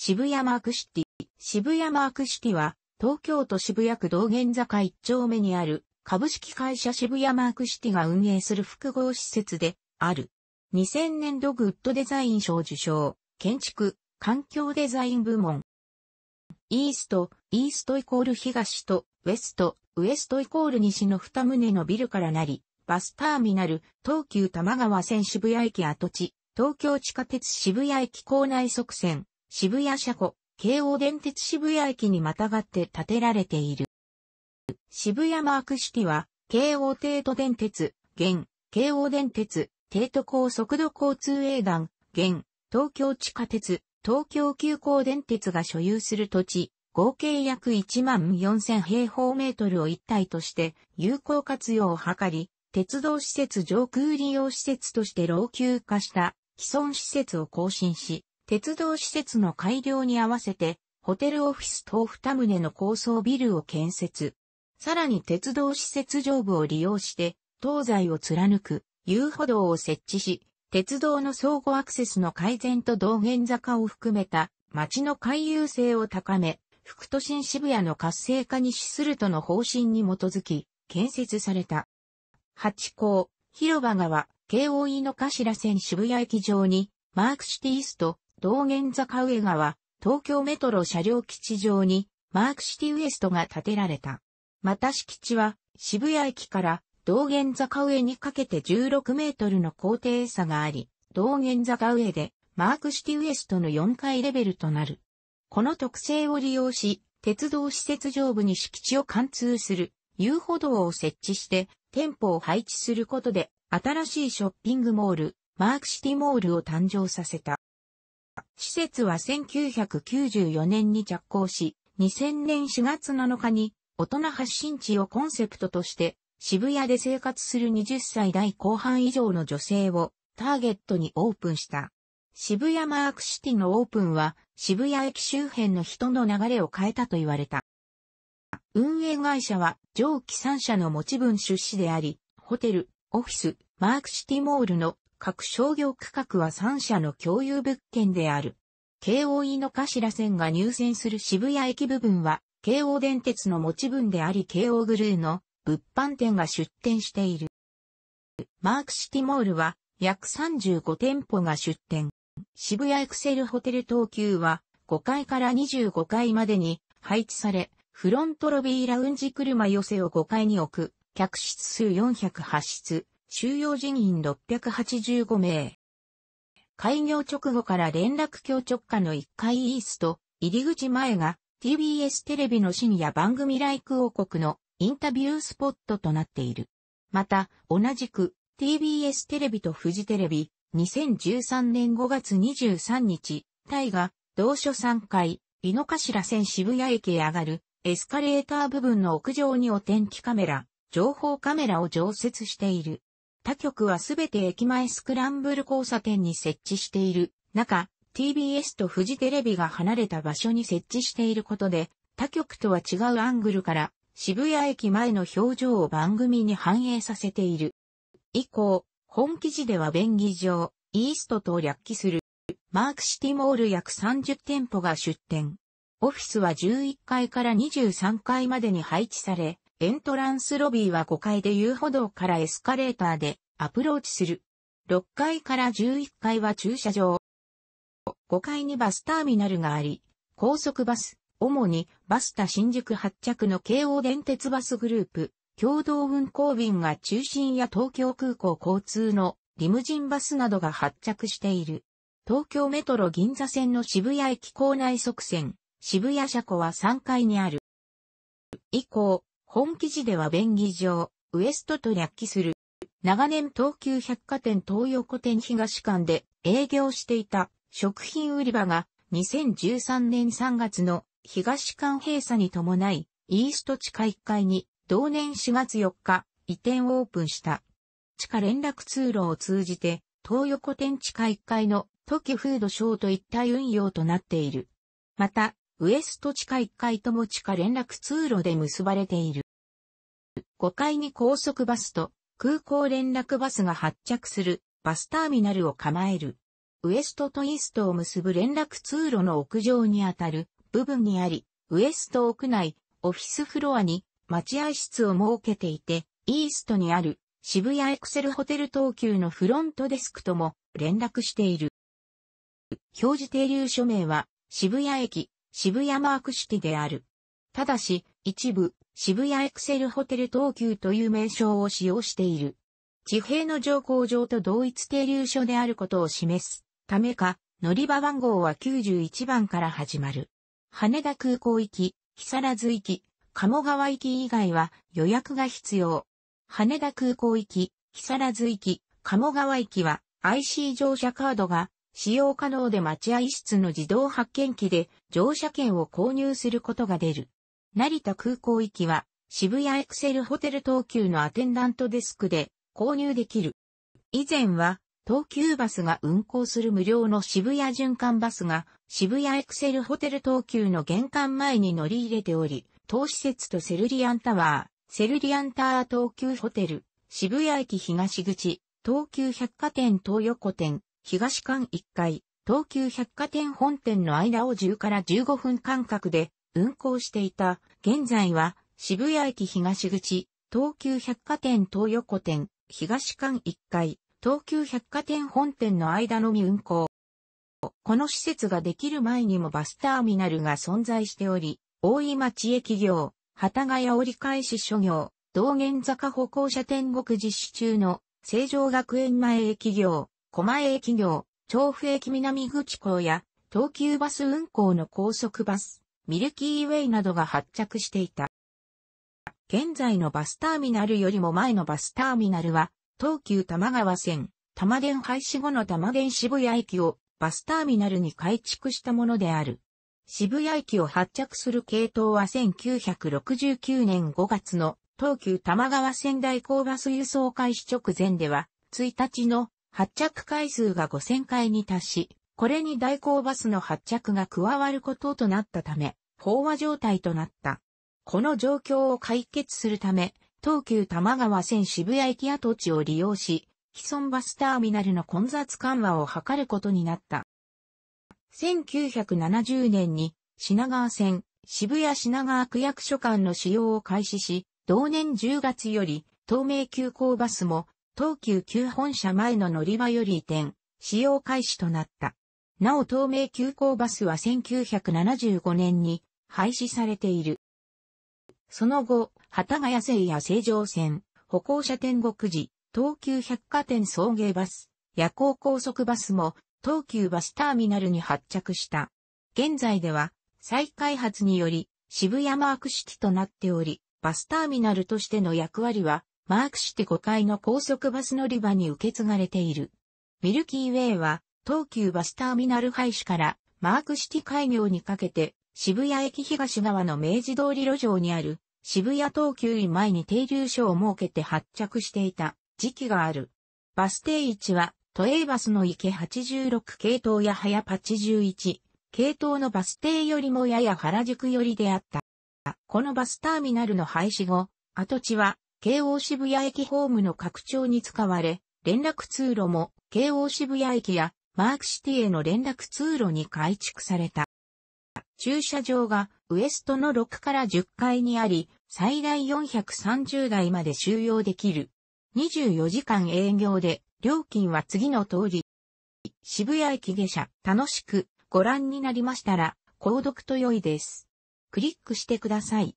渋谷マークシティ。渋谷マークシティは、東京都渋谷区道玄坂一丁目にある、株式会社渋谷マークシティが運営する複合施設で、ある。2000年度グッドデザイン賞受賞、建築、環境デザイン部門。イースト、イーストイコール東と、ウェスト、ウエストイコール西の二棟のビルからなり、バスターミナル、東急多摩川線渋谷駅跡地、東京地下鉄渋谷駅構内側線、渋谷車庫、京王電鉄渋谷駅にまたがって建てられている。渋谷マークシティは、京王帝都電鉄、現、京王電鉄、帝都高速度交通営団、現、東京地下鉄、東京急行電鉄が所有する土地、合計約1万4000平方メートルを一体として有効活用を図り、鉄道施設上空利用施設として老朽化した既存施設を更新し、鉄道施設の改良に合わせて、ホテルオフィス等二棟の高層ビルを建設。さらに鉄道施設上部を利用して、東西を貫く遊歩道を設置し、鉄道の相互アクセスの改善と道玄坂を含めた街の回遊性を高め、副都心渋谷の活性化に資するとの方針に基づき、建設された。八甲、広場川、京王井の頭線渋谷駅上に、マークシティスト、道玄坂上川、東京メトロ車両基地上に、マークシティウエストが建てられた。また敷地は、渋谷駅から道玄坂上にかけて16メートルの高低差があり、道玄坂上で、マークシティウエストの4階レベルとなる。この特性を利用し、鉄道施設上部に敷地を貫通する遊歩道を設置して店舗を配置することで新しいショッピングモール、マークシティモールを誕生させた。施設は1994年に着工し、2000年4月7日に大人発信地をコンセプトとして渋谷で生活する20歳代後半以上の女性をターゲットにオープンした。渋谷マークシティのオープンは渋谷駅周辺の人の流れを変えたと言われた。運営会社は上記3社の持ち分出資であり、ホテル、オフィス、マークシティモールの各商業区画は3社の共有物件である。京王井の頭線が入線する渋谷駅部分は、京王電鉄の持ち分であり京王グルーの物販店が出店している。マークシティモールは約35店舗が出店。渋谷エクセルホテル東急は5階から25階までに配置され、フロントロビーラウンジ車寄せを5階に置く、客室数408室、収容人員685名。開業直後から連絡橋直下の1階イースト、入り口前が TBS テレビの深夜番組ライク王国のインタビュースポットとなっている。また、同じく TBS テレビとフジテレビ、2013年5月23日、タイが同所3階、井の頭線渋谷駅へ上がるエスカレーター部分の屋上にお天気カメラ、情報カメラを常設している。他局はすべて駅前スクランブル交差点に設置している中、TBS とフジテレビが離れた場所に設置していることで、他局とは違うアングルから渋谷駅前の表情を番組に反映させている。以降、本記事では便宜上、イーストと略記する。マークシティモール約30店舗が出店。オフィスは11階から23階までに配置され、エントランスロビーは5階で遊歩道からエスカレーターでアプローチする。6階から11階は駐車場。5階にバスターミナルがあり、高速バス、主にバスタ新宿発着の京王電鉄バスグループ、共同運行便が中心や東京空港交通のリムジンバスなどが発着している。東京メトロ銀座線の渋谷駅構内側線、渋谷車庫は3階にある。以降、本記事では便宜上、ウエストと略記する。長年東急百貨店東横店東館で営業していた食品売り場が2013年3月の東館閉鎖に伴い、イースト地下1階に同年4月4日移転オープンした。地下連絡通路を通じて東横店地下1階のトキフードショーと一体運用となっている。また、ウエスト地下1階とも地下連絡通路で結ばれている。5階に高速バスと空港連絡バスが発着するバスターミナルを構える。ウエストとイーストを結ぶ連絡通路の屋上にあたる部分にあり、ウエスト屋内オフィスフロアに待合室を設けていて、イーストにある渋谷エクセルホテル東急のフロントデスクとも連絡している。表示停留所名は渋谷駅渋谷マークシティである。ただし、一部、渋谷エクセルホテル東急という名称を使用している。地平の乗降場と同一停留所であることを示すためか、乗り場番号は91番から始まる。羽田空港行き、木更津行き、鴨川行き以外は予約が必要。羽田空港行き、木更津行き、鴨川行きは IC 乗車カードが使用可能で待合室の自動発券機で乗車券を購入することが出る。成田空港行きは渋谷エクセルホテル東急のアテンダントデスクで購入できる。以前は東急バスが運行する無料の渋谷循環バスが渋谷エクセルホテル東急の玄関前に乗り入れており、当施設とセルリアンタワー、セルリアンタワー東急ホテル、渋谷駅東口、東急百貨店東横店、東館1階、東急百貨店本店の間を10から15分間隔で運行していた。現在は渋谷駅東口、東急百貨店東横店、東館1階、東急百貨店本店の間のみ運行。この施設ができる前にもバスターミナルが存在しており、大井町駅業、幡ヶ谷折り返し所業、道玄坂歩行者天国実施中の成城学園前駅業、狛江駅業、調布駅南口港や、東急バス運行の高速バス、ミルキーウェイなどが発着していた。現在のバスターミナルよりも前のバスターミナルは、東急玉川線、玉電廃止後の玉電渋谷駅をバスターミナルに改築したものである。渋谷駅を発着する系統は1969年5月の東急玉川仙台港バス輸送開始直前では、1日の発着回数が5000回に達し、これに代行バスの発着が加わることとなったため、飽和状態となった。この状況を解決するため、東急多摩川線渋谷駅跡地を利用し、既存バスターミナルの混雑緩和を図ることになった。1970年に品川線渋谷品川区役所間の使用を開始し、同年10月より東名急行バスも東急旧本社前の乗り場より移転、使用開始となった。なお東名急行バスは1975年に廃止されている。その後、旗ヶ谷線や成城線、歩行者天国寺、東急百貨店送迎バス、夜行高速バスも東急バスターミナルに発着した。現在では再開発により渋谷マーク式となっており、バスターミナルとしての役割はマークして5階の高速バス乗り場に受け継がれている。ミルキーウェイは、東急バスターミナル廃止から、マークシティ開業にかけて、渋谷駅東側の明治通り路上にある、渋谷東急院前に停留所を設けて発着していた時期がある。バス停位置は、都営バスの池86系統や早81系統のバス停よりもやや原宿寄りであった。このバスターミナルの廃止後、跡地は京王渋谷駅ホームの拡張に使われ、連絡通路も京王渋谷駅やマークシティへの連絡通路に改築された。駐車場がウエストの6から10階にあり、最大430台まで収容できる。24時間営業で、料金は次の通り。渋谷駅下車、楽しくご覧になりましたら、購読と良いです。クリックしてください。